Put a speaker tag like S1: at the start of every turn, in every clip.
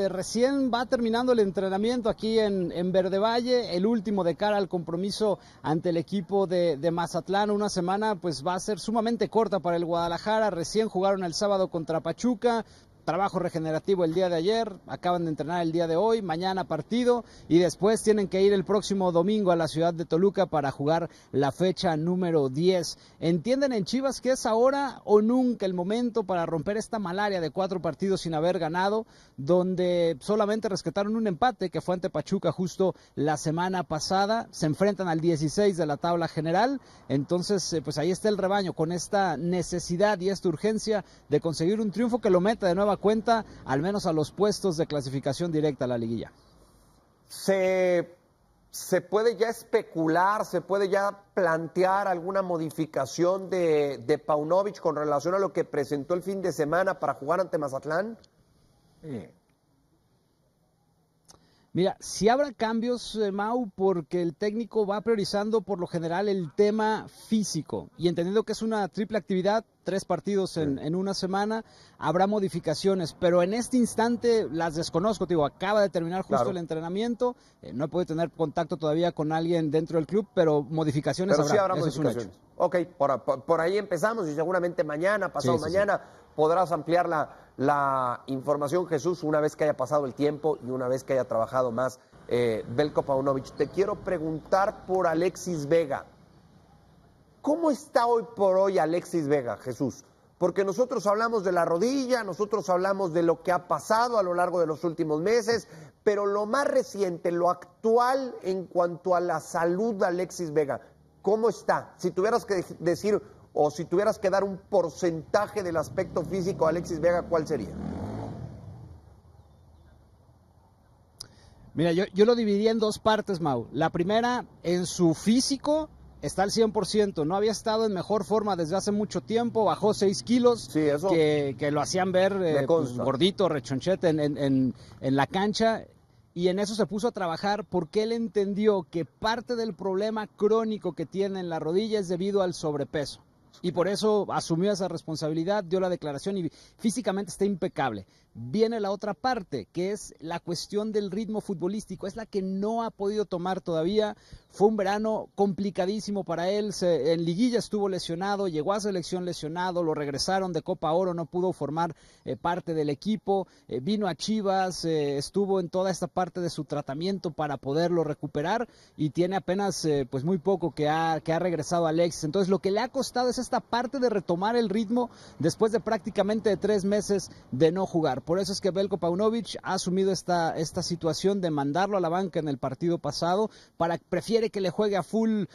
S1: Este, recién va terminando el entrenamiento aquí en, en Verde Valle, el último de cara al compromiso ante el equipo de, de, Mazatlán. Una semana pues va a ser sumamente corta para el Guadalajara. Recién jugaron el sábado contra Pachuca, trabajo regenerativo el día de ayer, acaban de entrenar el día de hoy, mañana partido y después tienen que ir el próximo domingo a la ciudad de Toluca para jugar la fecha número 10. ¿Entienden en Chivas que es ahora o nunca el momento para romper esta malaria de cuatro partidos sin haber ganado, donde solamente rescataron un empate que fue ante Pachuca justo la semana pasada? Se enfrentan al 16 de la tabla general, entonces eh, pues ahí está el rebaño con esta necesidad y esta urgencia de conseguir un triunfo que lo meta de nuevo cuenta, al menos a los puestos de clasificación directa a la liguilla? Se, puede ya
S2: especular, se puede ya plantear alguna modificación de, de Paunovic con relación a lo que presentó el fin de semana para jugar ante Mazatlán.
S1: Eh, Mira, si habrá cambios, eh, Mau, porque el técnico va priorizando por lo general el tema físico y entendiendo que es una triple actividad, tres partidos en, una semana, habrá modificaciones, pero en este instante las desconozco, digo, acaba de terminar justo el entrenamiento, eh, no he podido tener contacto todavía con alguien dentro del club, pero modificaciones habrá, sí modificaciones. es
S2: Ok, por, ahí empezamos y seguramente mañana, pasado mañana, podrás ampliar la, la información, Jesús, una vez que haya pasado el tiempo y una vez que haya trabajado más eh, Belko Paunovic. Te quiero preguntar por Alexis Vega. ¿Cómo está hoy por hoy Alexis Vega, Jesús? Porque nosotros hablamos de la rodilla, nosotros hablamos de lo que ha pasado a lo largo de los últimos meses, pero lo más reciente, lo actual en cuanto a la salud de Alexis Vega, ¿cómo está? Si tuvieras que decir o si tuvieras que dar un porcentaje del aspecto físico a Alexis Vega, ¿cuál sería?
S1: Mira, yo, lo dividí en dos partes, Mau. La primera, en su físico, está al 100%. No había estado en mejor forma desde hace mucho tiempo, bajó 6 kilos, que, lo hacían ver eh, pues, gordito, rechonchete en la cancha y en eso se puso a trabajar porque él entendió que parte del problema crónico que tiene en la rodilla es debido al sobrepeso y por eso asumió esa responsabilidad, dio la declaración y físicamente está impecable viene la otra parte, que es la cuestión del ritmo futbolístico. Es la que no ha podido tomar todavía. Fue un verano complicadísimo para él. en liguilla estuvo lesionado, llegó a selección lesionado, lo regresaron de Copa Oro, no pudo formar eh, parte del equipo. Eh, vino a Chivas, eh, estuvo en toda esta parte de su tratamiento para poderlo recuperar y tiene apenas pues muy poco que ha, que ha regresado Alexis. Entonces lo que le ha costado es esta parte de retomar el ritmo después de prácticamente tres meses de no jugar. Por eso es que Belko Paunovic ha asumido esta, esta situación de mandarlo a la banca en el partido pasado, para prefiere que le juegue a full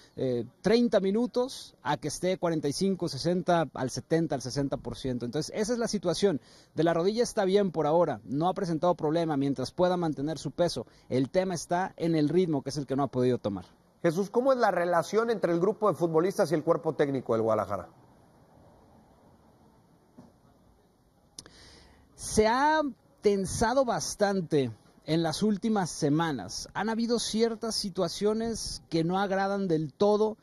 S1: 30 eh, minutos a que esté 45, 60, al 70, al 60%. Entonces, esa es la situación. De la rodilla está bien por ahora, no ha presentado problema mientras pueda mantener su peso. El tema está en el ritmo, que es el que no ha podido tomar. Jesús,
S2: ¿cómo es la relación entre el grupo de futbolistas y el cuerpo técnico del Guadalajara?
S1: se ha tensado bastante en las últimas semanas. Han habido ciertas situaciones que no agradan del todo,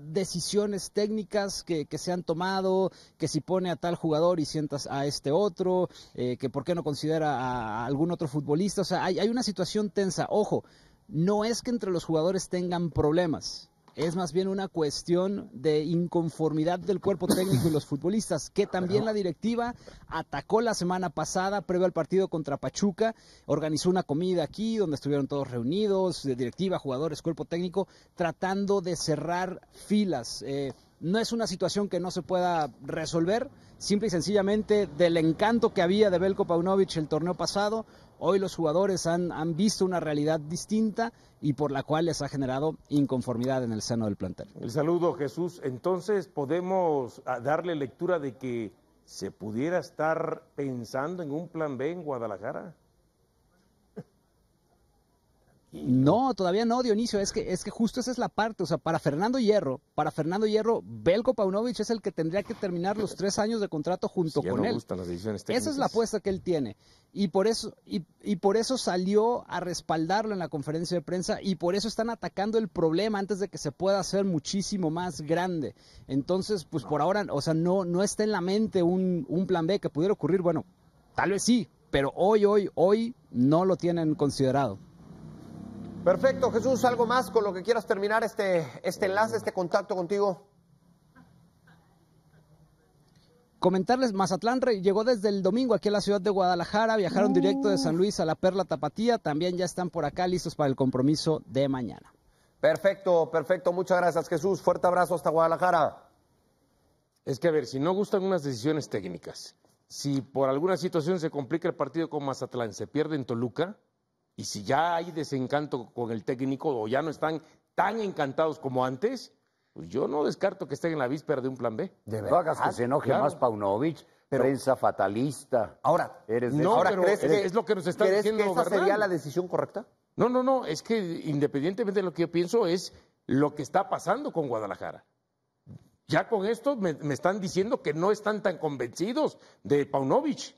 S1: decisiones técnicas que, se han tomado, que si pone a tal jugador y sientas a este otro, eh, que por qué no considera a, algún otro futbolista. O sea, hay una situación tensa. Ojo, no es que entre los jugadores tengan problemas es más bien una cuestión de inconformidad del cuerpo técnico y los futbolistas, que también la directiva atacó la semana pasada previo al partido contra Pachuca, organizó una comida aquí donde estuvieron todos reunidos, de directiva, jugadores, cuerpo técnico, tratando de cerrar filas. Eh, no es una situación que no se pueda resolver, simple y sencillamente del encanto que había de Belko Paunovic el torneo pasado, Hoy los jugadores han, han visto una realidad distinta y por la cual les ha generado inconformidad en el seno del plantel.
S3: El saludo, Jesús. Entonces, ¿podemos ah, darle lectura de que se pudiera estar pensando en un plan B en Guadalajara?
S1: No, todavía no, Dionisio, es que, es que justo esa es la parte, o sea, para Fernando Hierro, para Fernando Hierro, Belko Paunovic es el que tendría que terminar los tres años de contrato junto con él. esa es la apuesta que él tiene. Y por eso, y, por eso salió a respaldarlo en la conferencia de prensa, y por eso están atacando el problema antes de que se pueda hacer muchísimo más grande. Entonces, pues por ahora, o sea, no, no está en la mente un, un plan B que pudiera ocurrir, bueno, tal vez sí, pero hoy, hoy, hoy no lo tienen considerado. Perfecto, Jesús, ¿algo más con lo que quieras terminar
S2: este, este enlace, este contacto contigo?
S1: Comentarles, Mazatlán llegó desde el domingo aquí a la ciudad de Guadalajara, viajaron uh. directo de San Luis a la Perla Tapatía, también ya están por acá listos para el compromiso de mañana.
S2: Perfecto, perfecto, muchas gracias Jesús, fuerte abrazo hasta Guadalajara.
S3: Es que a ver, si no gustan unas decisiones técnicas, si por alguna situación se complica el partido con Mazatlán, se pierde en Toluca, y si ya hay desencanto con el técnico o ya no están tan encantados como antes, pues yo no descarto que estén en la víspera de un plan B. No hagas que ah, se enoje más Paunovic, prensa fatalista. Ahora, eres que, es lo que nos está ¿crees Que esa sería la
S2: decisión correcta?
S3: No, no, no. Es que independientemente de lo que yo pienso, es lo que está pasando con Guadalajara. Ya con esto me, me están diciendo que no están tan convencidos de Paunovic.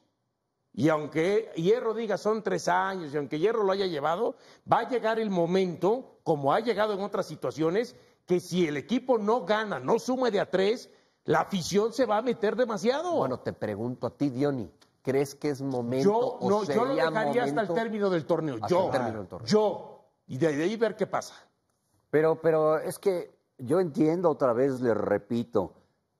S3: Y aunque Hierro diga son tres años, y aunque Hierro lo haya llevado, va a llegar el momento, como ha llegado en otras situaciones, que si el equipo no gana, no suma de a tres, la afición se va a meter demasiado. Bueno, te pregunto a ti, Diony, ¿crees que es momento? o yo lo dejaría hasta el término del torneo. yo, el término del torneo. yo, y de ahí ver qué pasa.
S2: Pero, pero es que yo entiendo otra vez, le repito,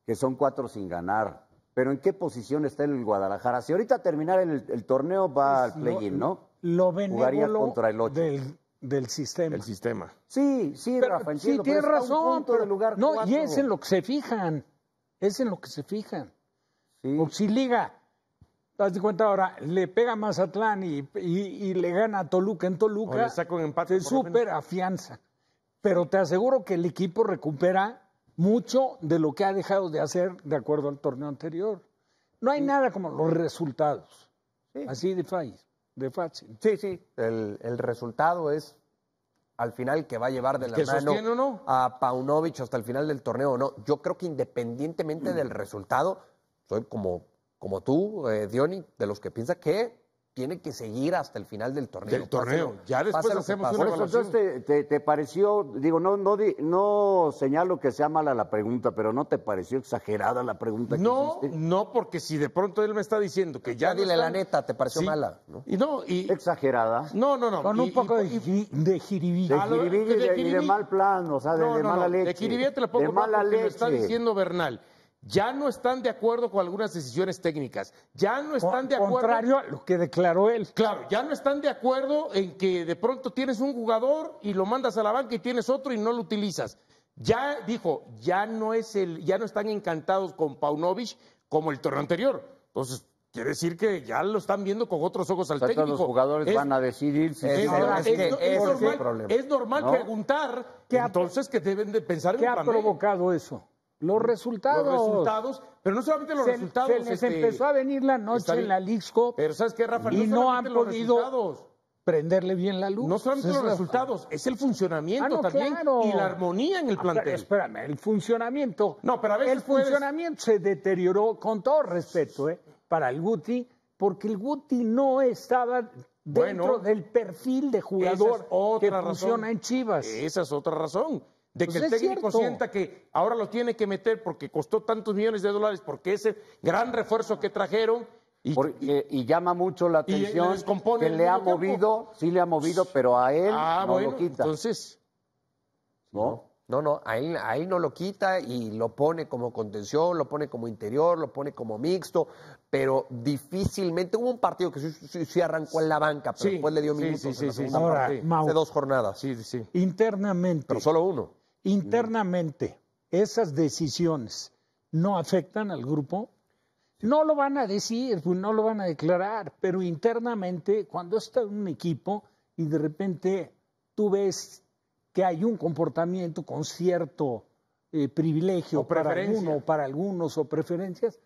S2: que son cuatro sin ganar pero ¿en qué posición está el Guadalajara? Si ahorita terminar el, torneo va pues al play-in, ¿no?
S4: Lo Jugaría contra el 8. Del, sistema. El sistema. Sí, sí, Rafa, Sí, tienes razón. no, y es en lo que se fijan. Es en lo que se fijan. O si liga, das cuenta ahora, le pega Mazatlán y, le gana a Toluca en Toluca. O le saca empate. Súper afianza. Pero te aseguro que el equipo recupera mucho de lo que ha dejado de hacer de acuerdo al torneo anterior. No hay nada como los resultados. Así de fácil, Sí, sí. El, el, resultado es al final que va a llevar de la mano
S2: a Paunovic hasta el final del torneo o no. Yo creo que independientemente del resultado, soy como, como tú, eh, de los que piensa que tiene que seguir hasta el final del torneo. Del torneo, ya después hacemos una Por eso, te, te, pareció, digo, no, no, no señalo que sea mala la pregunta, pero ¿no te pareció exagerada la pregunta no,
S3: que No, no, porque si de pronto él me está diciendo que ya... dile la neta, te pareció mala. ¿no? Y no, y...
S4: Exagerada. No, no, no. Con un poco de, de De y de, mal plan, o sea, de, mala leche. De jiribilla te la pongo de mala leche. Lo está diciendo
S3: Bernal ya no están de acuerdo con algunas decisiones técnicas, ya no están de acuerdo. Contrario a
S4: lo que declaró
S3: él. Claro, ya no están de acuerdo en que de pronto tienes un jugador y lo mandas a la banca y tienes otro y no lo utilizas. Ya dijo, ya no es el, ya no están encantados con Paunovic como el torneo anterior. Entonces, quiere decir que ya lo están viendo con otros ojos al técnico. los jugadores van a decidir si es, normal, preguntar, entonces que
S4: deben de pensar en ¿Qué ha provocado eso? los resultados. Los resultados, pero no solamente los resultados. Se les este, empezó a venir la noche en la Lixco. Pero ¿sabes No y no, han podido prenderle bien la luz. No solamente los resultados, es el funcionamiento ah, también y la armonía en el ah, plantel. el funcionamiento. No, pero a veces El funcionamiento se deterioró, con todo respeto, ¿eh? para el Guti, porque el Guti no estaba dentro del perfil de jugador que funciona en Chivas.
S3: Esa es otra razón de pues que el técnico sienta que ahora lo tiene que meter porque costó tantos millones de dólares, porque ese gran refuerzo que trajeron. Y, llama mucho la atención que le ha movido,
S2: sí le ha movido, pero a él ah, no lo quita. Entonces, ¿no? No, no, a él, no lo quita y lo pone como contención, lo pone como interior, lo pone como mixto, pero difícilmente. Hubo un partido que sí, arrancó en la banca, pero después le dio minutos en
S4: dos jornadas. Internamente. Pero solo uno internamente esas decisiones no afectan al grupo, no lo van a decir, pues, no lo van a declarar, pero internamente cuando está en un equipo y de repente tú ves que hay un comportamiento con cierto eh, privilegio para para o para algunos o preferencias,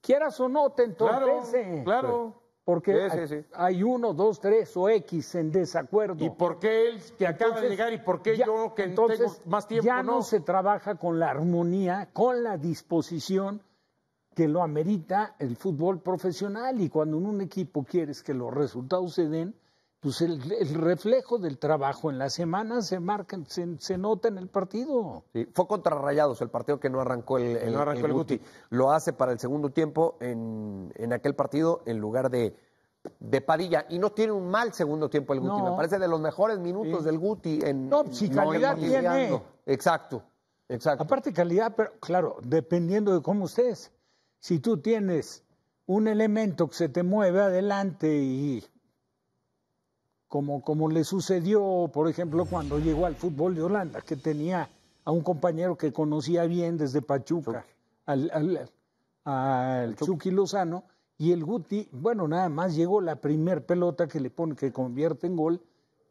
S4: quieras o no, te entorpece. claro. Porque hay uno, dos, tres o X en desacuerdo. ¿Y por qué él que acaba de llegar y por qué yo que entonces, tengo más tiempo? Ya no se trabaja con la armonía, con la disposición que lo amerita el fútbol profesional y cuando en un equipo quieres que los resultados se den, pues el, reflejo del trabajo en la semana se marca, se, nota en el partido. Sí, fue contra Rayados el partido que no arrancó el, Guti. Lo hace para el
S2: segundo tiempo en, en aquel partido en lugar de, de, Padilla. Y no tiene un mal segundo tiempo el Guti. Me parece de los mejores minutos del Guti. En, no, si calidad tiene.
S4: Exacto, exacto. Aparte calidad, pero claro, dependiendo de cómo estés. Si tú tienes un elemento que se te mueve adelante y como, le sucedió, por ejemplo, cuando llegó al fútbol de Holanda, que tenía a un compañero que conocía bien desde Pachuca, al, Chucky Lozano, y el Guti, bueno, nada más llegó la primer pelota que le pone, que convierte en gol,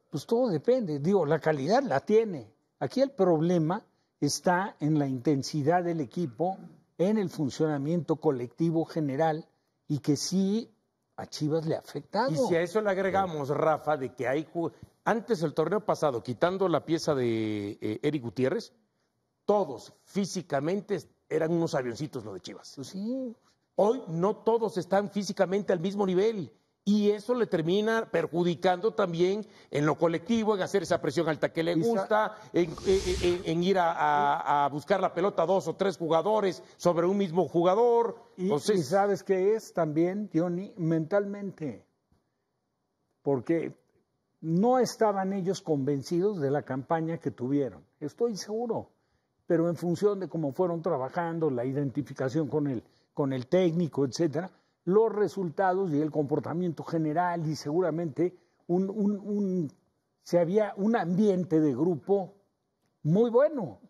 S4: pues todo depende, digo, la calidad la tiene. Aquí el problema está en la intensidad del equipo, en el funcionamiento colectivo general, y que sí a Chivas le ha afectado. Y si a eso
S3: le agregamos, Rafa, de que hay. Antes el torneo pasado, quitando la pieza de eh, Eric Gutiérrez, todos físicamente eran unos avioncitos los de Chivas. Pues sí. Hoy no todos están físicamente al mismo nivel y eso le termina perjudicando también en lo colectivo, en hacer esa presión alta que le gusta, en, ir a, buscar la pelota dos o tres jugadores sobre un mismo jugador. Y,
S4: sabes qué es también, Johnny, mentalmente, porque no estaban ellos convencidos de la campaña que tuvieron, estoy seguro, pero en función de cómo fueron trabajando, la identificación con el, con el técnico, etcétera los resultados y el comportamiento general y seguramente un, un, se había un ambiente de grupo muy bueno.